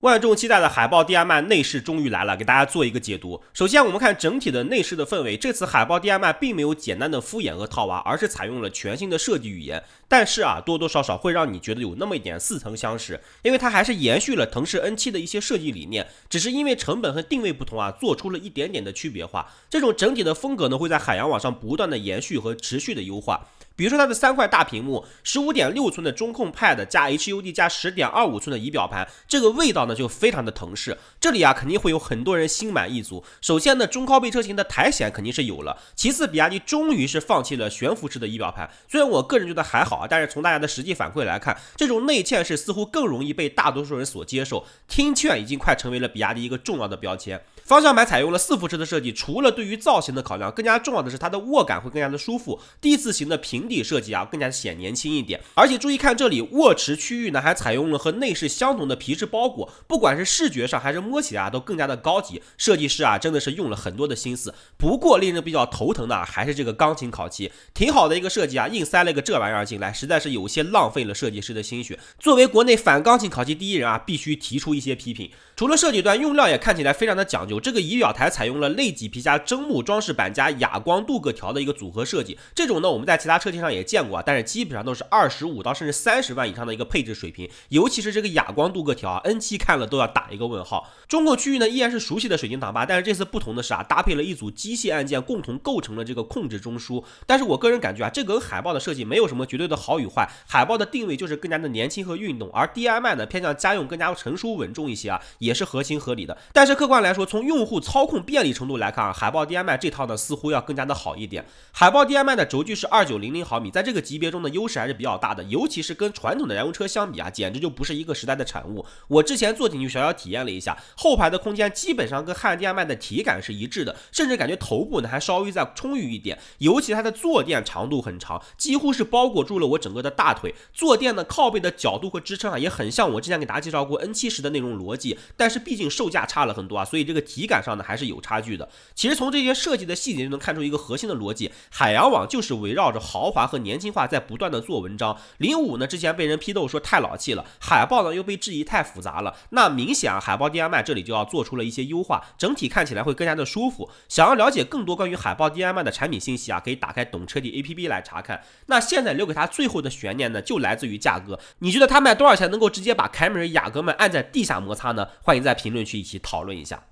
万众期待的海豹 D i 内饰终于来了，给大家做一个解读。首先，我们看整体的内饰的氛围，这次海豹 D i 并没有简单的敷衍和套娃，而是采用了全新的设计语言。但是啊，多多少少会让你觉得有那么一点似曾相识，因为它还是延续了腾势 N 七的一些设计理念，只是因为成本和定位不同啊，做出了一点点的区别化。这种整体的风格呢，会在海洋网上不断的延续和持续的优化。比如说它的三块大屏幕，十五点六寸的中控 Pad 加 HUD 加十点二五寸的仪表盘，这个味道呢就非常的腾势。这里啊肯定会有很多人心满意足。首先呢，中高配车型的苔藓肯定是有了。其次，比亚迪终于是放弃了悬浮式的仪表盘，虽然我个人觉得还好啊，但是从大家的实际反馈来看，这种内嵌式似乎更容易被大多数人所接受。听劝已经快成为了比亚迪一个重要的标签。方向盘采用了四幅式的设计，除了对于造型的考量，更加重要的是它的握感会更加的舒服。D 字形的平底设计啊，更加显年轻一点，而且注意看这里握持区域呢，还采用了和内饰相同的皮质包裹，不管是视觉上还是摸起来啊、都更加的高级。设计师啊，真的是用了很多的心思。不过令人比较头疼的还是这个钢琴烤漆，挺好的一个设计啊，硬塞了个这玩意儿进来，实在是有些浪费了设计师的心血。作为国内反钢琴烤漆第一人啊，必须提出一些批评。除了设计端用料也看起来非常的讲究，这个仪表台采用了内麂皮加真木装饰板加哑光镀铬条的一个组合设计，这种呢我们在其他车型。际上也见过啊，但是基本上都是二十五到甚至三十万以上的一个配置水平，尤其是这个哑光镀铬条啊，N7 看了都要打一个问号。中控区域呢依然是熟悉的水晶挡把，但是这次不同的是啊，搭配了一组机械按键，共同构成了这个控制中枢。但是我个人感觉啊，这个海报的设计没有什么绝对的好与坏，海报的定位就是更加的年轻和运动，而 DMI 呢偏向家用，更加成熟稳重一些啊，也是合情合理的。但是客观来说，从用户操控便利程度来看啊，海报 DMI 这套呢似乎要更加的好一点。海报 DMI 的轴距是二九零零。毫米在这个级别中的优势还是比较大的，尤其是跟传统的燃油车相比啊，简直就不是一个时代的产物。我之前坐进去小小体验了一下，后排的空间基本上跟汉 DM 的体感是一致的，甚至感觉头部呢还稍微再充裕一点。尤其它的坐垫长度很长，几乎是包裹住了我整个的大腿。坐垫的靠背的角度和支撑啊，也很像我之前给大家介绍过 N70 的那种逻辑。但是毕竟售价差了很多啊，所以这个体感上呢还是有差距的。其实从这些设计的细节就能看出一个核心的逻辑：海洋网就是围绕着豪。华和年轻化在不断的做文章。零五呢，之前被人批斗说太老气了，海报呢又被质疑太复杂了。那明显啊，海报 DIY 这里就要做出了一些优化，整体看起来会更加的舒服。想要了解更多关于海报 DIY 的产品信息啊，可以打开懂车帝 APP 来查看。那现在留给他最后的悬念呢，就来自于价格。你觉得他卖多少钱能够直接把凯美瑞、雅阁们按在地下摩擦呢？欢迎在评论区一起讨论一下。